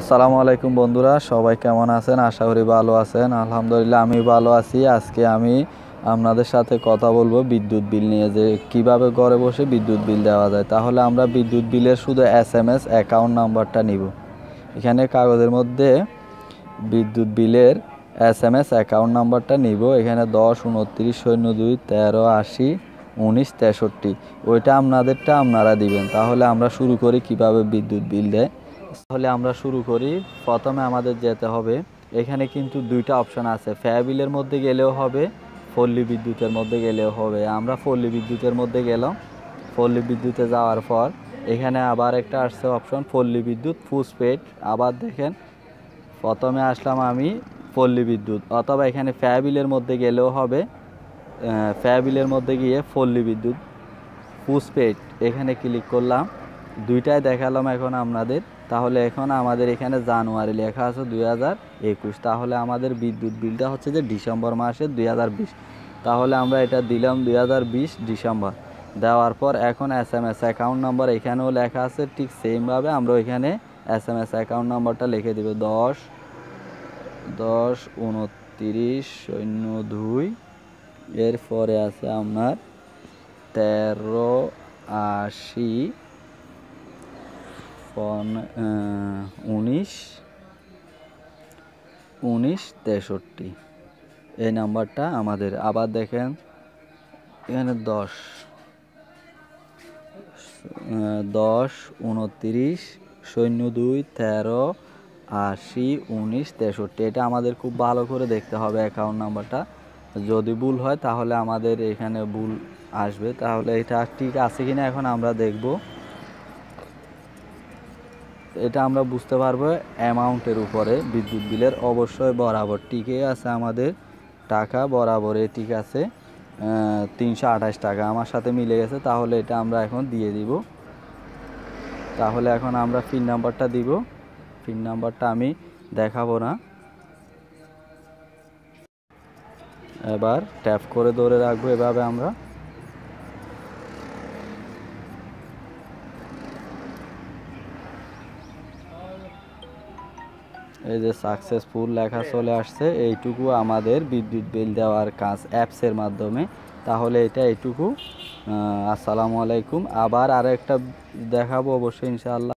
আসসালামু আলাইকুম বন্ধুরা সবাই কেমন আছেন আশা করি ভালো আছেন আলহামদুলিল্লাহ আমি ভালো আছি আজকে আমি আপনাদের সাথে কথা বলবো বিদ্যুৎ বিল নিয়ে যে কিভাবে ঘরে বসে বিদ্যুৎ বিল দেওয়া যায় তাহলে আমরা বিদ্যুৎ বিলের শুধু এস এম এস অ্যাকাউন্ট নাম্বারটা নিব এখানে কাগজের মধ্যে বিদ্যুৎ বিলের এস এম এস অ্যাকাউন্ট নাম্বারটা নিব এখানে দশ উনত্রিশ শূন্য দুই তেরো আশি উনিশ তেষট্টি ওইটা আপনাদেরটা আপনারা দিবেন তাহলে আমরা শুরু করি কিভাবে বিদ্যুৎ বিল দেয় তাহলে আমরা শুরু করি প্রথমে আমাদের যেতে হবে এখানে কিন্তু দুইটা অপশান আছে ফ্যাবিলের মধ্যে গেলেও হবে পল্লী বিদ্যুতের মধ্যে গেলেও হবে আমরা পল্লী বিদ্যুতের মধ্যে গেলাম পল্লী বিদ্যুতে যাওয়ার পর এখানে আবার একটা আসছে অপশন পল্লী বিদ্যুৎ ফুসপেট আবার দেখেন প্রথমে আসলাম আমি পল্লী বিদ্যুৎ অথবা এখানে ফ্যাবিলের মধ্যে গেলেও হবে ফ্যাবিলের মধ্যে গিয়ে পল্লী বিদ্যুৎ ফুসপেট এখানে ক্লিক করলাম দুইটাই দেখালাম এখন আপনাদের তাহলে এখন আমাদের এখানে জানুয়ারি লেখা আছে দুই তাহলে আমাদের বিদ্যুৎ বিলটা হচ্ছে যে ডিসেম্বর মাসে দুই তাহলে আমরা এটা দিলাম দুই ডিসেম্বর দেওয়ার পর এখন S M S account number এখানেও লেখা আছে ঠিক সেমভাবে আমরা ওইখানে এস এম এস অ্যাকাউন্ট নাম্বারটা লিখে দেবে দশ দশ উনত্রিশ শূন্য দুই এরপরে আছে আপনার তেরো আশি উনিশ উনিশ তেষট্টি এই নাম্বারটা আমাদের আবার দেখেন এখানে দশ দশ উনত্রিশ শূন্য দুই তেরো আশি উনিশ তেষট্টি এটা আমাদের খুব ভালো করে দেখতে হবে অ্যাকাউন্ট নাম্বারটা যদি ভুল হয় তাহলে আমাদের এখানে ভুল আসবে তাহলে এটা ঠিক আছে কি না এখন আমরা দেখবো এটা আমরা বুঝতে পারবো অ্যামাউন্টের উপরে বিদ্যুৎ বিলের অবশ্যই বরাবর টিকে আছে আমাদের টাকা বরাবরে ঠিক আছে তিনশো আঠাশ টাকা আমার সাথে মিলে গেছে তাহলে এটা আমরা এখন দিয়ে দিব তাহলে এখন আমরা পিন নাম্বারটা দিব পিন নাম্বারটা আমি দেখাবো না এবার ট্যাপ করে ধরে রাখবো এভাবে আমরা এই যে সাকসেসফুল লেখা চলে আসছে এইটুকু আমাদের বিদ্যুৎ বিল দেওয়ার কাজ অ্যাপসের মাধ্যমে তাহলে এটা এইটুকু আসসালামু আলাইকুম আবার আরেকটা দেখাবো অবশ্যই ইনশাআল্লাহ